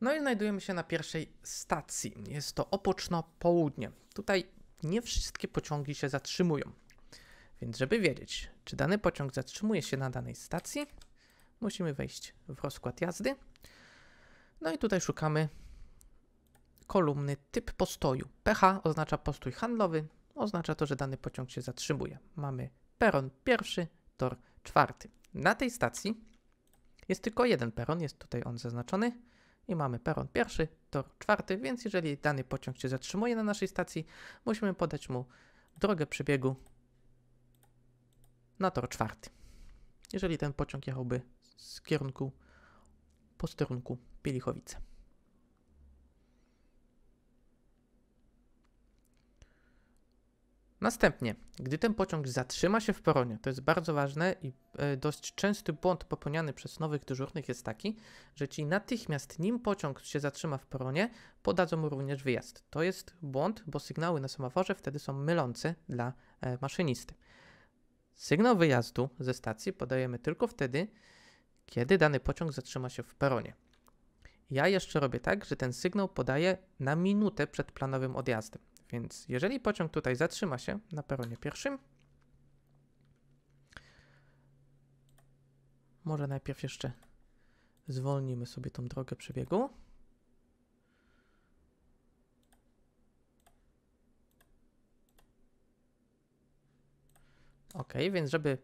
No i znajdujemy się na pierwszej stacji. Jest to Opoczno Południe. Tutaj nie wszystkie pociągi się zatrzymują. Więc żeby wiedzieć, czy dany pociąg zatrzymuje się na danej stacji, musimy wejść w rozkład jazdy. No i tutaj szukamy kolumny typ postoju. PH oznacza postój handlowy, oznacza to, że dany pociąg się zatrzymuje. Mamy peron pierwszy, tor czwarty. Na tej stacji jest tylko jeden peron, jest tutaj on zaznaczony i mamy peron pierwszy, tor czwarty, więc jeżeli dany pociąg się zatrzymuje na naszej stacji, musimy podać mu drogę przebiegu na tor czwarty. Jeżeli ten pociąg jechałby z kierunku posterunku Pielichowice. Następnie, gdy ten pociąg zatrzyma się w peronie, to jest bardzo ważne i e, dość częsty błąd popełniany przez nowych dyżurnych jest taki, że ci natychmiast, nim pociąg się zatrzyma w peronie, podadzą mu również wyjazd. To jest błąd, bo sygnały na semaforze wtedy są mylące dla e, maszynisty. Sygnał wyjazdu ze stacji podajemy tylko wtedy, kiedy dany pociąg zatrzyma się w peronie. Ja jeszcze robię tak, że ten sygnał podaję na minutę przed planowym odjazdem. Więc jeżeli pociąg tutaj zatrzyma się na peronie pierwszym, może najpierw jeszcze zwolnimy sobie tą drogę przebiegu. Ok, więc żeby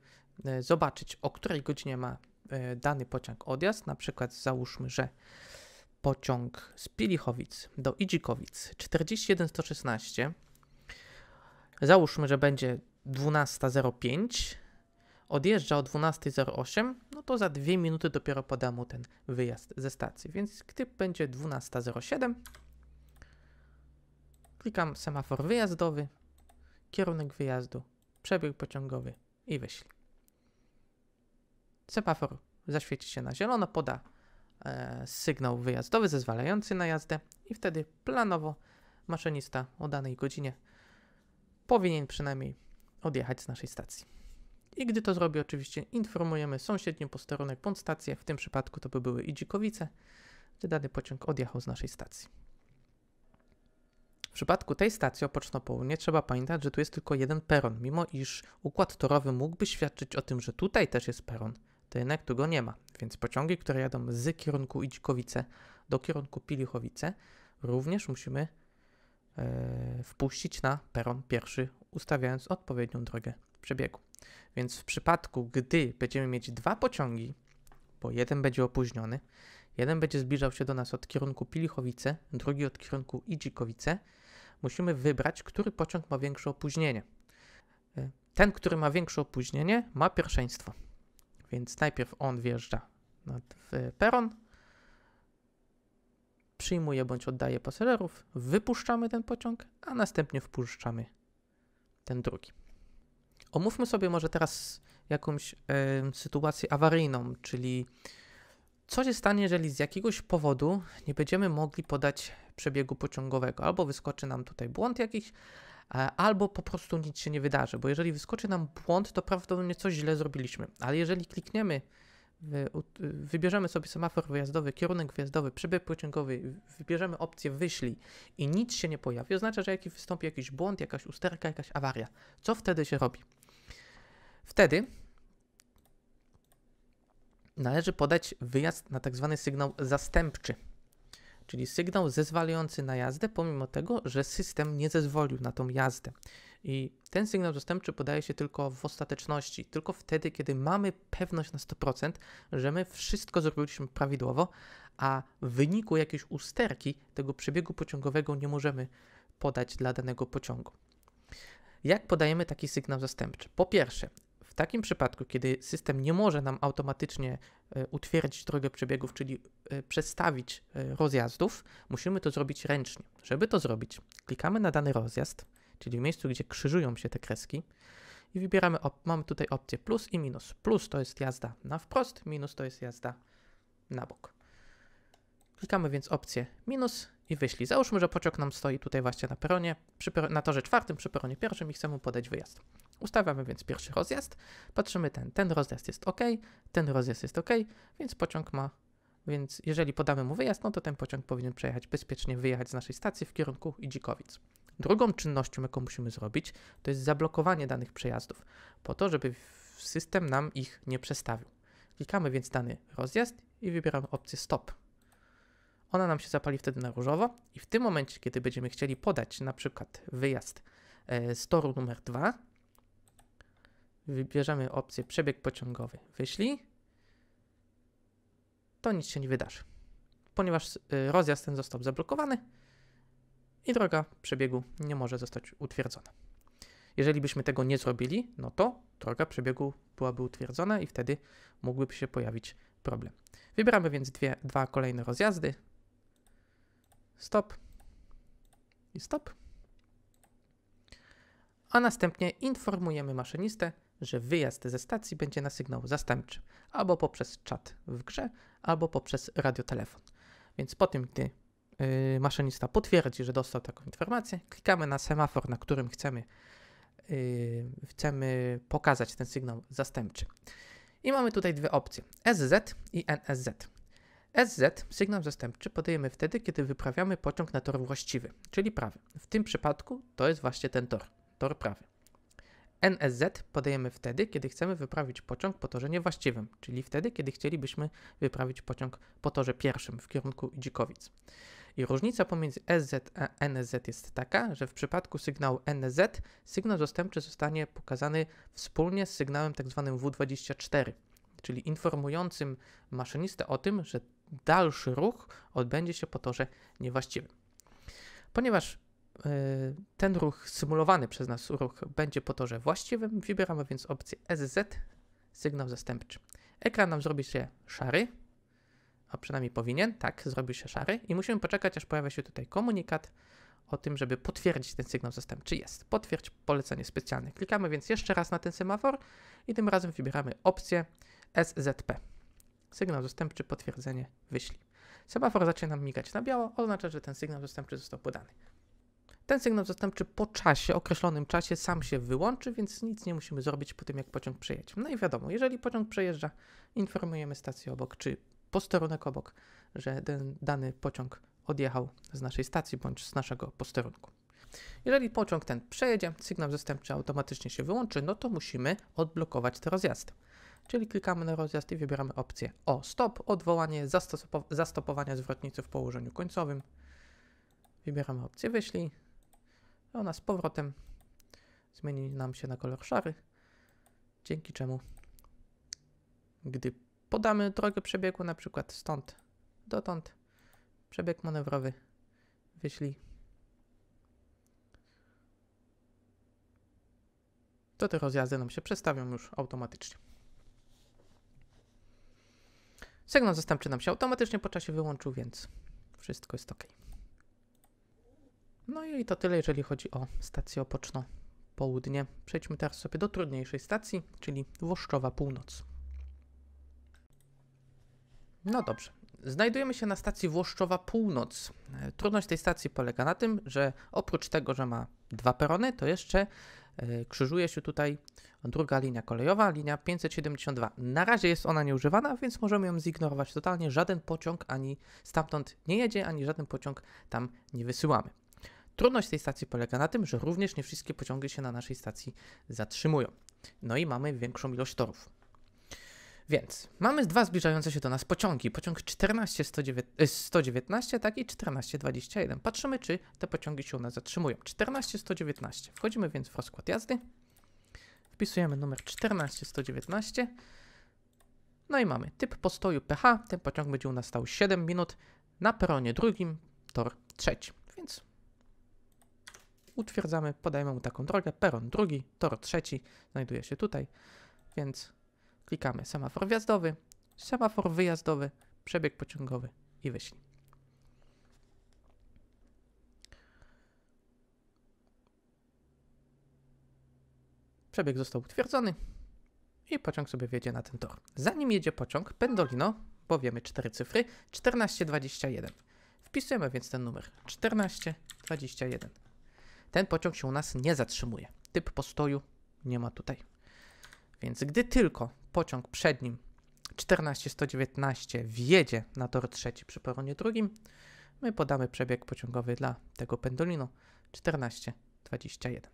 e, zobaczyć, o której godzinie ma e, dany pociąg odjazd, na przykład załóżmy, że pociąg z Pilichowic do Idzikowic 41116. Załóżmy, że będzie 12.05. Odjeżdża o 12.08, no to za dwie minuty dopiero poda mu ten wyjazd ze stacji. Więc gdy będzie 12.07, klikam semafor wyjazdowy, kierunek wyjazdu, przebieg pociągowy i wyślij. Semafor zaświeci się na zielono, poda E, sygnał wyjazdowy zezwalający na jazdę i wtedy planowo maszynista o danej godzinie powinien przynajmniej odjechać z naszej stacji. I gdy to zrobi, oczywiście informujemy sąsiedni posterunek bądź stację, w tym przypadku to by były Idzikowice, gdy dany pociąg odjechał z naszej stacji. W przypadku tej stacji opoczno-południe trzeba pamiętać, że tu jest tylko jeden peron, mimo iż układ torowy mógłby świadczyć o tym, że tutaj też jest peron – to jednak tu go nie ma. Więc pociągi, które jadą z kierunku Idzikowice do kierunku Pilichowice, również musimy e, wpuścić na peron pierwszy, ustawiając odpowiednią drogę przebiegu. Więc w przypadku, gdy będziemy mieć dwa pociągi, bo jeden będzie opóźniony, jeden będzie zbliżał się do nas od kierunku Pilichowice, drugi od kierunku Idzikowice, musimy wybrać, który pociąg ma większe opóźnienie. E, ten, który ma większe opóźnienie, ma pierwszeństwo. Więc najpierw on wjeżdża w peron, przyjmuje bądź oddaje pasażerów, wypuszczamy ten pociąg, a następnie wpuszczamy ten drugi. Omówmy sobie może teraz jakąś y, sytuację awaryjną, czyli co się stanie, jeżeli z jakiegoś powodu nie będziemy mogli podać przebiegu pociągowego, albo wyskoczy nam tutaj błąd jakiś, E, albo po prostu nic się nie wydarzy, bo jeżeli wyskoczy nam błąd, to prawdopodobnie coś źle zrobiliśmy. Ale jeżeli klikniemy, wybierzemy sobie semafor wyjazdowy, kierunek wyjazdowy, przebieg pociągowy, wybierzemy opcję wyślij i nic się nie pojawi, oznacza, że jaki wystąpi jakiś błąd, jakaś usterka, jakaś awaria. Co wtedy się robi? Wtedy należy podać wyjazd na tak zwany sygnał zastępczy czyli sygnał zezwalający na jazdę, pomimo tego, że system nie zezwolił na tą jazdę. I ten sygnał zastępczy podaje się tylko w ostateczności, tylko wtedy, kiedy mamy pewność na 100%, że my wszystko zrobiliśmy prawidłowo, a w wyniku jakiejś usterki tego przebiegu pociągowego nie możemy podać dla danego pociągu. Jak podajemy taki sygnał zastępczy? Po pierwsze, w takim przypadku, kiedy system nie może nam automatycznie e, utwierdzić drogę przebiegów, czyli E, przestawić e, rozjazdów, musimy to zrobić ręcznie. Żeby to zrobić, klikamy na dany rozjazd, czyli w miejscu, gdzie krzyżują się te kreski i wybieramy, mamy tutaj opcję plus i minus. Plus to jest jazda na wprost, minus to jest jazda na bok. Klikamy więc opcję minus i wyślij. Załóżmy, że pociąg nam stoi tutaj właśnie na peronie, przy, na torze czwartym, przy peronie pierwszym i chcemy podać wyjazd. Ustawiamy więc pierwszy rozjazd, patrzymy ten, ten rozjazd jest ok, ten rozjazd jest ok, więc pociąg ma więc jeżeli podamy mu wyjazd, no to ten pociąg powinien przejechać bezpiecznie, wyjechać z naszej stacji w kierunku Idzikowic. Drugą czynnością, jaką musimy zrobić, to jest zablokowanie danych przejazdów, po to, żeby system nam ich nie przestawił. Klikamy więc dany rozjazd i wybieramy opcję stop. Ona nam się zapali wtedy na różowo i w tym momencie, kiedy będziemy chcieli podać na przykład wyjazd e, z toru numer 2, wybierzemy opcję przebieg pociągowy wyślij to nic się nie wydarzy, ponieważ y, rozjazd ten został zablokowany i droga przebiegu nie może zostać utwierdzona. Jeżeli byśmy tego nie zrobili, no to droga przebiegu byłaby utwierdzona i wtedy mógłby się pojawić problem. Wybieramy więc dwie, dwa kolejne rozjazdy. Stop i stop. A następnie informujemy maszynistę, że wyjazd ze stacji będzie na sygnał zastępczy, albo poprzez czat w grze, albo poprzez radiotelefon. Więc po tym, gdy yy, maszynista potwierdzi, że dostał taką informację, klikamy na semafor, na którym chcemy, yy, chcemy pokazać ten sygnał zastępczy. I mamy tutaj dwie opcje: SZ i NSZ. SZ, sygnał zastępczy, podajemy wtedy, kiedy wyprawiamy pociąg na tor właściwy, czyli prawy. W tym przypadku to jest właśnie ten tor, tor prawy. NSZ podajemy wtedy, kiedy chcemy wyprawić pociąg po torze niewłaściwym, czyli wtedy, kiedy chcielibyśmy wyprawić pociąg po torze pierwszym w kierunku Dzikowic. I różnica pomiędzy SZ a NZ jest taka, że w przypadku sygnału NZ sygnał zastępczy zostanie pokazany wspólnie z sygnałem tzw. Tak W24, czyli informującym maszynistę o tym, że dalszy ruch odbędzie się po torze niewłaściwym. Ponieważ Y, ten ruch, symulowany przez nas ruch będzie po torze właściwym, wybieramy więc opcję SZ, sygnał zastępczy. Ekran nam zrobi się szary, a przynajmniej powinien, tak, zrobił się szary i musimy poczekać, aż pojawia się tutaj komunikat o tym, żeby potwierdzić ten sygnał zastępczy. Jest, potwierdź polecenie specjalne. Klikamy więc jeszcze raz na ten semafor i tym razem wybieramy opcję SZP. Sygnał zastępczy, potwierdzenie, wyślij. Semafor zaczyna migać na biało, oznacza, że ten sygnał zastępczy został podany. Ten sygnał zastępczy po czasie, określonym czasie, sam się wyłączy, więc nic nie musimy zrobić po tym, jak pociąg przejedzie. No i wiadomo, jeżeli pociąg przejeżdża, informujemy stację obok czy posterunek obok, że ten dany pociąg odjechał z naszej stacji bądź z naszego posterunku. Jeżeli pociąg ten przejedzie, sygnał zastępczy automatycznie się wyłączy, no to musimy odblokować te rozjazdy. Czyli klikamy na rozjazd i wybieramy opcję o stop, odwołanie, zastopowania zwrotnicy w położeniu końcowym. Wybieramy opcję wyślij, ona z powrotem zmieni nam się na kolor szary, dzięki czemu, gdy podamy drogę przebiegu, na przykład stąd dotąd, przebieg manewrowy, wyślij, to te rozjazdy nam się przestawią już automatycznie. Sygnał zastępczy nam się automatycznie po czasie wyłączył, więc wszystko jest ok. No i to tyle, jeżeli chodzi o stację Opoczno Południe. Przejdźmy teraz sobie do trudniejszej stacji, czyli Włoszczowa Północ. No dobrze. Znajdujemy się na stacji Włoszczowa Północ. E, trudność tej stacji polega na tym, że oprócz tego, że ma dwa perony, to jeszcze e, krzyżuje się tutaj druga linia kolejowa, linia 572. Na razie jest ona nieużywana, więc możemy ją zignorować totalnie. Żaden pociąg ani stamtąd nie jedzie, ani żaden pociąg tam nie wysyłamy. Trudność tej stacji polega na tym, że również nie wszystkie pociągi się na naszej stacji zatrzymują. No i mamy większą ilość torów. Więc mamy dwa zbliżające się do nas pociągi. Pociąg 119 e, tak i 14221. Patrzymy, czy te pociągi się u nas zatrzymują. 14119. Wchodzimy więc w rozkład jazdy. Wpisujemy numer 14119. No i mamy typ postoju PH. Ten pociąg będzie u nas stał 7 minut. Na peronie drugim tor trzeci. Więc utwierdzamy, podajemy mu taką drogę, peron drugi, tor trzeci znajduje się tutaj, więc klikamy semafor wjazdowy, semafor wyjazdowy, przebieg pociągowy i wyślij. Przebieg został utwierdzony i pociąg sobie wjedzie na ten tor. Zanim jedzie pociąg, Pendolino, bo wiemy cztery cyfry, 1421. Wpisujemy więc ten numer 1421 ten pociąg się u nas nie zatrzymuje. Typ postoju nie ma tutaj. Więc gdy tylko pociąg przed nim 14:19 wjedzie na tor trzeci przy poronie drugim, my podamy przebieg pociągowy dla tego pendolino 1421.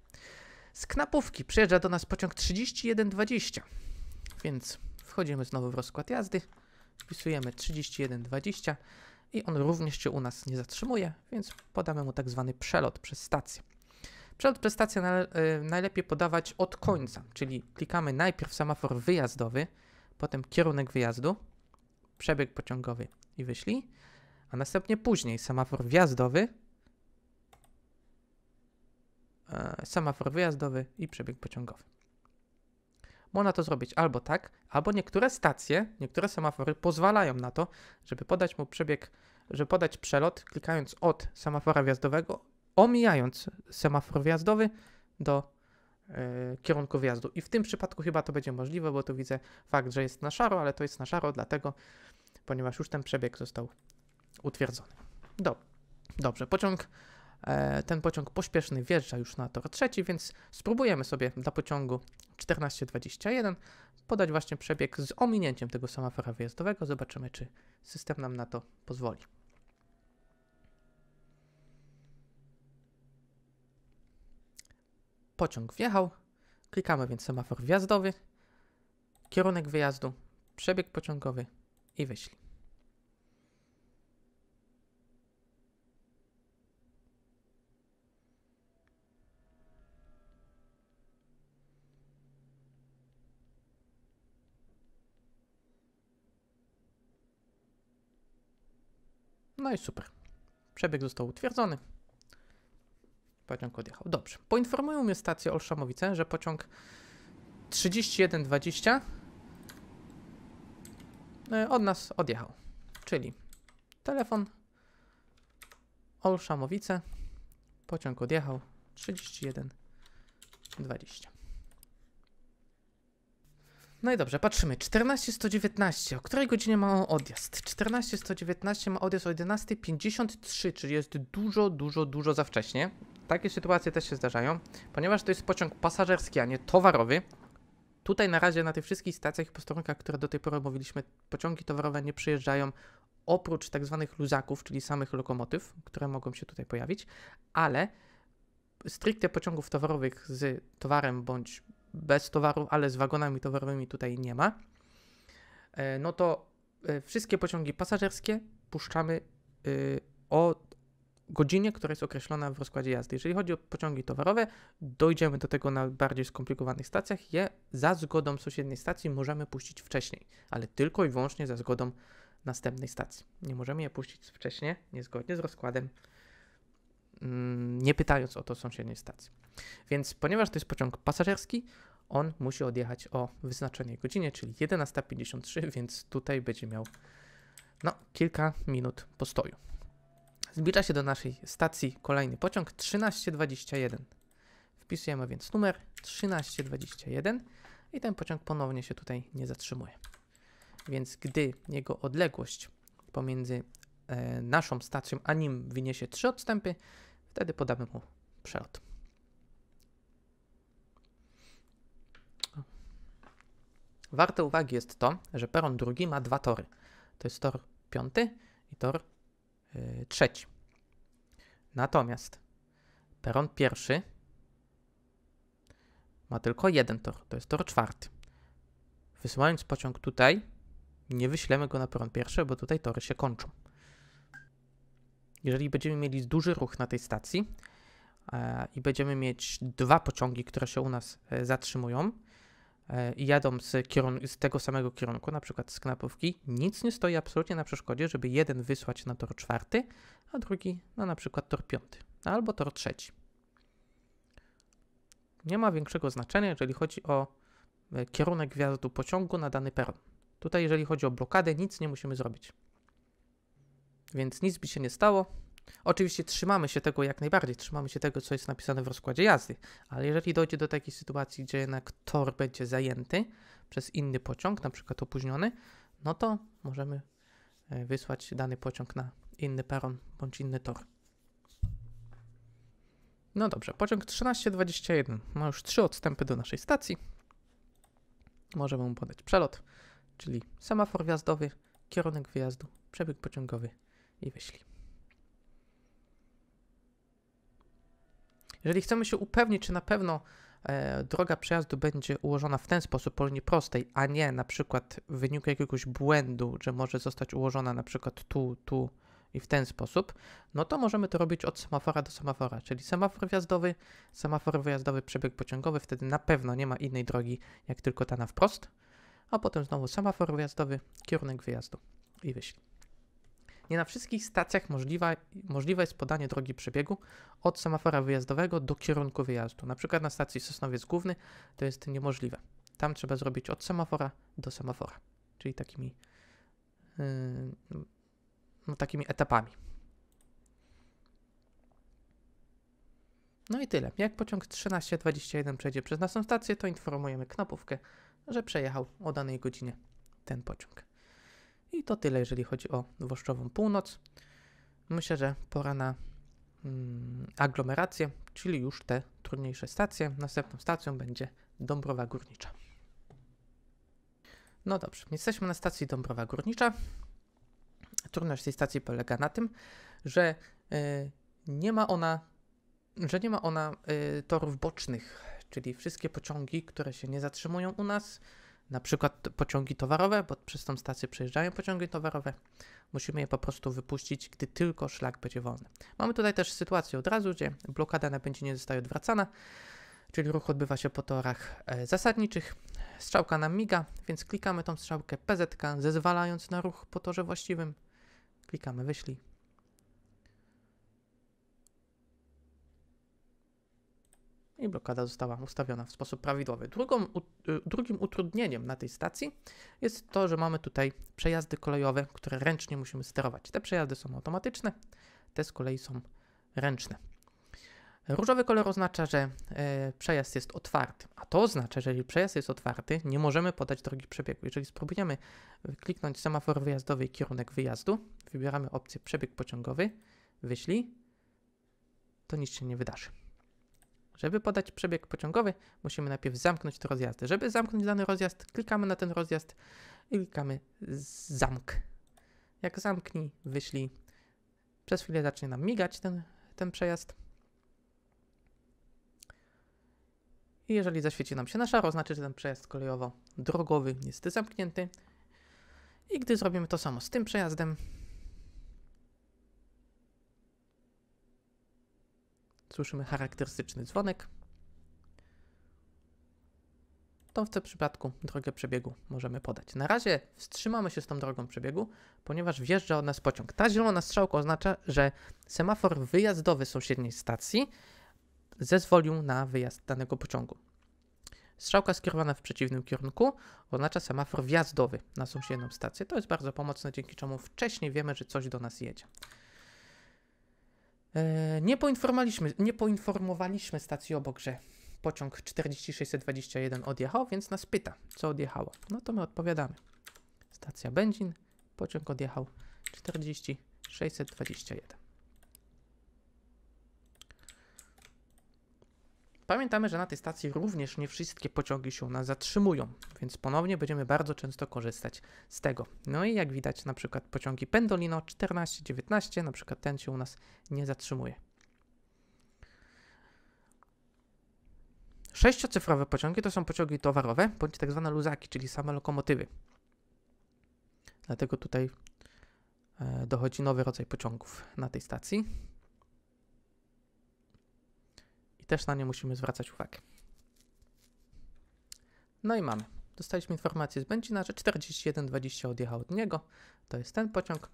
Z Knapówki przyjeżdża do nas pociąg 3120, więc wchodzimy znowu w rozkład jazdy, wpisujemy 3120 i on również się u nas nie zatrzymuje, więc podamy mu tak zwany przelot przez stację. Przedprestację y, najlepiej podawać od końca, czyli klikamy najpierw semafor wyjazdowy, potem kierunek wyjazdu, przebieg pociągowy i wyślij, a następnie później semafor wjazdowy, e, semafor wyjazdowy i przebieg pociągowy. Można to zrobić albo tak, albo niektóre stacje, niektóre semafory pozwalają na to, żeby podać mu przebieg, żeby podać przelot, klikając od semafora wjazdowego omijając semafor wjazdowy do e, kierunku wjazdu. I w tym przypadku chyba to będzie możliwe, bo tu widzę fakt, że jest na szaro, ale to jest na szaro dlatego, ponieważ już ten przebieg został utwierdzony. Do, dobrze, pociąg, e, ten pociąg pośpieszny wjeżdża już na tor trzeci, więc spróbujemy sobie dla pociągu 1421 podać właśnie przebieg z ominięciem tego semafora wjazdowego. Zobaczymy, czy system nam na to pozwoli. Pociąg wjechał. Klikamy więc semafor wjazdowy, kierunek wyjazdu, przebieg pociągowy i wyślij. No i super. Przebieg został utwierdzony. Pociąg odjechał. Dobrze. Poinformują mnie stację Olszamowice, że pociąg 3120 e, od nas odjechał. Czyli telefon Olszamowice, pociąg odjechał 3120. No i dobrze, patrzymy. 14119. O której godzinie ma odjazd? 14119 ma odjazd o 11.53, czyli jest dużo, dużo, dużo za wcześnie takie sytuacje też się zdarzają, ponieważ to jest pociąg pasażerski, a nie towarowy. Tutaj na razie na tych wszystkich stacjach i posterunkach, które do tej pory mówiliśmy, pociągi towarowe nie przyjeżdżają oprócz tak zwanych luzaków, czyli samych lokomotyw, które mogą się tutaj pojawić, ale stricte pociągów towarowych z towarem bądź bez towaru, ale z wagonami towarowymi tutaj nie ma. E, no to e, wszystkie pociągi pasażerskie puszczamy y, o godzinie, która jest określona w rozkładzie jazdy. Jeżeli chodzi o pociągi towarowe, dojdziemy do tego na bardziej skomplikowanych stacjach. Je za zgodą sąsiedniej stacji możemy puścić wcześniej, ale tylko i wyłącznie za zgodą następnej stacji. Nie możemy je puścić wcześniej, niezgodnie z rozkładem, mm, nie pytając o to sąsiedniej stacji. Więc ponieważ to jest pociąg pasażerski, on musi odjechać o wyznaczonej godzinie, czyli 11.53, więc tutaj będzie miał no, kilka minut postoju. Zbliża się do naszej stacji kolejny pociąg 1321. Wpisujemy więc numer 1321 i ten pociąg ponownie się tutaj nie zatrzymuje. Więc gdy jego odległość pomiędzy e, naszą stacją a nim wyniesie 3 odstępy, wtedy podamy mu przelot. Warte uwagi jest to, że peron drugi ma dwa tory. To jest tor piąty i tor Y, trzeci. Natomiast peron pierwszy ma tylko jeden tor, to jest tor czwarty. Wysyłając pociąg tutaj, nie wyślemy go na peron pierwszy, bo tutaj tory się kończą. Jeżeli będziemy mieli duży ruch na tej stacji e, i będziemy mieć dwa pociągi, które się u nas e, zatrzymują, E, i jadą z, kierun- z, tego samego kierunku, na przykład z Knapówki, nic nie stoi absolutnie na przeszkodzie, żeby jeden wysłać na tor czwarty, a drugi na na przykład tor piąty albo tor trzeci. Nie ma większego znaczenia, jeżeli chodzi o e, kierunek wjazdu pociągu na dany peron. Tutaj, jeżeli chodzi o blokadę, nic nie musimy zrobić. Więc nic by się nie stało, Oczywiście trzymamy się tego jak najbardziej, trzymamy się tego, co jest napisane w rozkładzie jazdy, ale jeżeli dojdzie do takiej sytuacji, gdzie jednak tor będzie zajęty przez inny pociąg, na przykład opóźniony, no to możemy e, wysłać dany pociąg na inny peron bądź inny tor. No dobrze, pociąg 1321 ma już trzy odstępy do naszej stacji. Możemy mu podać przelot, czyli semafor wjazdowy, kierunek wyjazdu, przebieg pociągowy i wyślij. Jeżeli chcemy się upewnić, czy na pewno e, droga przejazdu będzie ułożona w ten sposób po linii prostej, a nie na przykład w wyniku jakiegoś błędu, że może zostać ułożona na przykład tu, tu i w ten sposób, no to możemy to robić od semafora do semafora, czyli semafor wjazdowy, semafor wyjazdowy, przebieg pociągowy, wtedy na pewno nie ma innej drogi jak tylko ta na wprost, a potem znowu semafor wjazdowy, kierunek wyjazdu i wyślij. Nie na wszystkich stacjach możliwa, możliwe jest podanie drogi przebiegu od semafora wyjazdowego do kierunku wyjazdu. Na przykład na stacji Sosnowiec Główny to jest niemożliwe. Tam trzeba zrobić od semafora do semafora, czyli takimi, yy, no, takimi etapami. No i tyle. Jak pociąg 1321 przejdzie przez naszą stację, to informujemy knopówkę, że przejechał o danej godzinie ten pociąg. I to tyle, jeżeli chodzi o Włoszczową Północ. Myślę, że pora na mm, aglomerację, czyli już te trudniejsze stacje. Następną stacją będzie Dąbrowa Górnicza. No dobrze, jesteśmy na stacji Dąbrowa Górnicza. Trudność tej stacji polega na tym, że y, nie ma ona, że nie ma ona y, torów bocznych, czyli wszystkie pociągi, które się nie zatrzymują u nas, na przykład pociągi towarowe, bo przez tą stację przejeżdżają pociągi towarowe. Musimy je po prostu wypuścić, gdy tylko szlak będzie wolny. Mamy tutaj też sytuację od razu, gdzie blokada na nie zostaje odwracana, czyli ruch odbywa się po torach e, zasadniczych. Strzałka nam miga, więc klikamy tą strzałkę PZK, zezwalając na ruch po torze właściwym. Klikamy wyślij. i blokada została ustawiona w sposób prawidłowy. Drugą, u, y, drugim utrudnieniem na tej stacji jest to, że mamy tutaj przejazdy kolejowe, które ręcznie musimy sterować. Te przejazdy są automatyczne, te z kolei są ręczne. Różowy kolor oznacza, że e, przejazd jest otwarty, a to oznacza, że jeżeli przejazd jest otwarty, nie możemy podać drogi przebiegu. Jeżeli spróbujemy e, kliknąć semafor wyjazdowy i kierunek wyjazdu, wybieramy opcję przebieg pociągowy, wyślij, to nic się nie wydarzy. Żeby podać przebieg pociągowy, musimy najpierw zamknąć te rozjazdy. Żeby zamknąć dany rozjazd, klikamy na ten rozjazd i klikamy zamk. Jak zamknij, wyślij. Przez chwilę zacznie nam migać ten, ten przejazd. I jeżeli zaświeci nam się na szaro, znaczy, że ten przejazd kolejowo-drogowy jest zamknięty. I gdy zrobimy to samo z tym przejazdem, Słyszymy charakterystyczny dzwonek. Tą w tym przypadku drogę przebiegu możemy podać. Na razie wstrzymamy się z tą drogą przebiegu, ponieważ wjeżdża od nas pociąg. Ta zielona strzałka oznacza, że semafor wyjazdowy sąsiedniej stacji zezwolił na wyjazd danego pociągu. Strzałka skierowana w przeciwnym kierunku oznacza semafor wjazdowy na sąsiednią stację. To jest bardzo pomocne, dzięki czemu wcześniej wiemy, że coś do nas jedzie. E, nie poinformowaliśmy, nie poinformowaliśmy stacji obok, że pociąg 4621 odjechał, więc nas pyta, co odjechało. No to my odpowiadamy. Stacja Będzin, pociąg odjechał 4621. Pamiętamy, że na tej stacji również nie wszystkie pociągi się u nas zatrzymują, więc ponownie będziemy bardzo często korzystać z tego. No i jak widać, na przykład pociągi Pendolino 14, 19, na przykład ten się u nas nie zatrzymuje. Sześciocyfrowe pociągi to są pociągi towarowe, bądź tak zwane luzaki, czyli same lokomotywy. Dlatego tutaj e, dochodzi nowy rodzaj pociągów na tej stacji. Też na nie musimy zwracać uwagę. No i mamy. Dostaliśmy informację z Będzina, że 4120 odjechał od niego. To jest ten pociąg.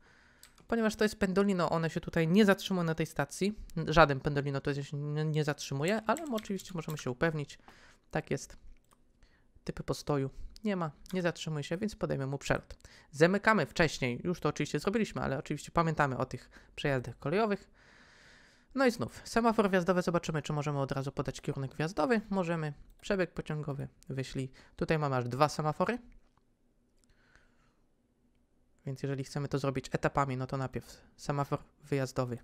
Ponieważ to jest pendolino, one się tutaj nie zatrzymują na tej stacji. Żaden pendolino to się nie zatrzymuje, ale oczywiście możemy się upewnić. Tak jest. Typy postoju nie ma, nie zatrzymuje się, więc podejmę mu przelot. Zamykamy wcześniej, już to oczywiście zrobiliśmy, ale oczywiście pamiętamy o tych przejazdach kolejowych. No i znów, semafor wjazdowy, zobaczymy, czy możemy od razu podać kierunek wjazdowy. Możemy, przebieg pociągowy, wyślij. Tutaj mamy aż dwa semafory. Więc jeżeli chcemy to zrobić etapami, no to najpierw semafor wyjazdowy,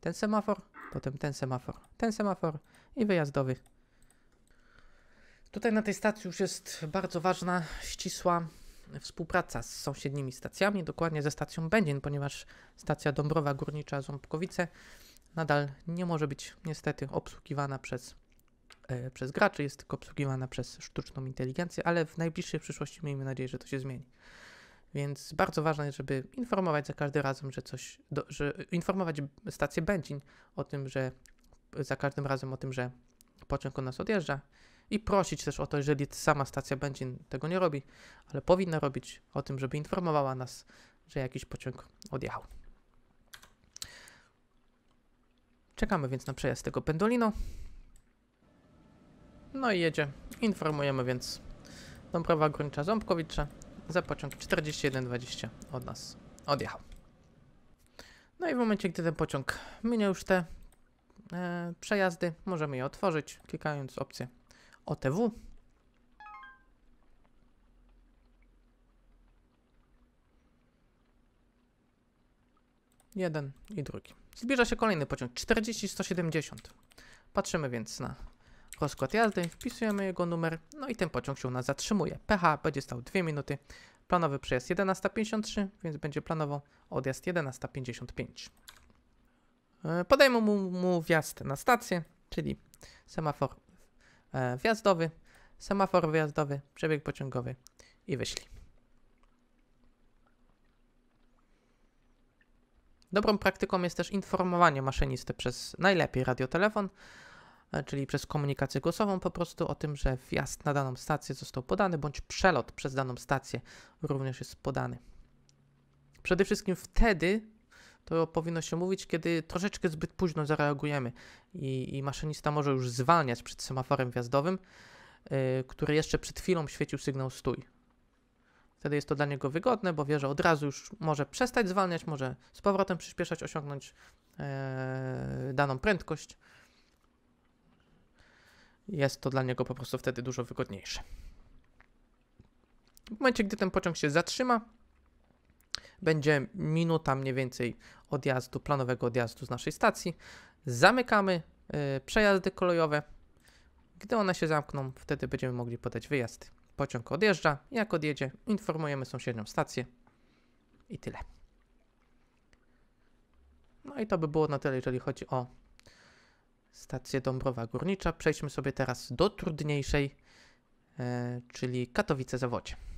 ten semafor, potem ten semafor, ten semafor i wyjazdowy. Tutaj na tej stacji już jest bardzo ważna, ścisła współpraca z sąsiednimi stacjami, dokładnie ze stacją Będzin, ponieważ stacja Dąbrowa Górnicza Ząbkowice nadal nie może być niestety obsługiwana przez, e, przez graczy, jest tylko obsługiwana przez sztuczną inteligencję, ale w najbliższej przyszłości miejmy nadzieję, że to się zmieni. Więc bardzo ważne jest, żeby informować za każdym razem, że coś, do, że informować stację Będzin o tym, że za każdym razem o tym, że pociąg od nas odjeżdża i prosić też o to, jeżeli sama stacja Będzin tego nie robi, ale powinna robić o tym, żeby informowała nas, że jakiś pociąg odjechał. Czekamy więc na przejazd tego Pendolino. No i jedzie. Informujemy więc Dąbrowa Górnicza Ząbkowicza za pociąg 4120 od nas odjechał. No i w momencie, gdy ten pociąg minie już te e, przejazdy, możemy je otworzyć, klikając opcję OTW. Jeden i drugi. Zbliża się kolejny pociąg, 40-170. Patrzymy więc na rozkład jazdy, wpisujemy jego numer, no i ten pociąg się u nas zatrzymuje. PH będzie stał 2 minuty, planowy przejazd 11.53, więc będzie planowo odjazd 11.55. E, Podajmy mu, mu wjazd na stację, czyli semafor e, wjazdowy, semafor wjazdowy, przebieg pociągowy i wyślij. Dobrą praktyką jest też informowanie maszynisty przez najlepiej radiotelefon, e, czyli przez komunikację głosową po prostu o tym, że wjazd na daną stację został podany, bądź przelot przez daną stację również jest podany. Przede wszystkim wtedy to powinno się mówić, kiedy troszeczkę zbyt późno zareagujemy i, i maszynista może już zwalniać przed semaforem wjazdowym, yy, który jeszcze przed chwilą świecił sygnał stój. Wtedy jest to dla niego wygodne, bo wie, że od razu już może przestać zwalniać, może z powrotem przyspieszać, osiągnąć e, daną prędkość. Jest to dla niego po prostu wtedy dużo wygodniejsze. W momencie, gdy ten pociąg się zatrzyma, będzie minuta mniej więcej odjazdu, planowego odjazdu z naszej stacji. Zamykamy e, przejazdy kolejowe. Gdy one się zamkną, wtedy będziemy mogli podać wyjazdy pociąg odjeżdża, jak odjedzie, informujemy sąsiednią stację i tyle. No i to by było na tyle, jeżeli chodzi o stację Dąbrowa Górnicza. Przejdźmy sobie teraz do trudniejszej, e, czyli Katowice Zawodzie.